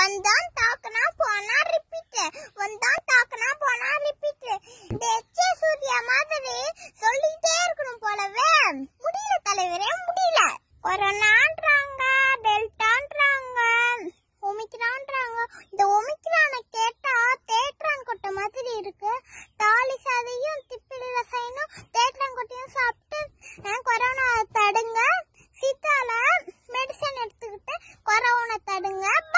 வந்தான் தாக்கனா போனா ரிப்பீட் வந்தான் தாக்கனா போனா ரிப்பீட் டெச்ச எச்சே சூர்யா மாதிரி சொல்லிட்டே இருக்கணும் போலவே முடியல தலைவரே முடியல ஒரு நான்றாங்க டெல்டான்றாங்க ஒமிக்ரான்றாங்க இந்த ஒமிக்ரான கேட்டா தேட்ரான் கொட்டை மாதிரி இருக்கு தாலி சாதையும் திப்பிலி ரசாயனம் தேட்ரான் கொட்டையும் சாப்பிட்டு கொரோனா தடுங்க சீத்தால மெடிசன் எடுத்துக்கிட்டு கொரோனா தடுங்க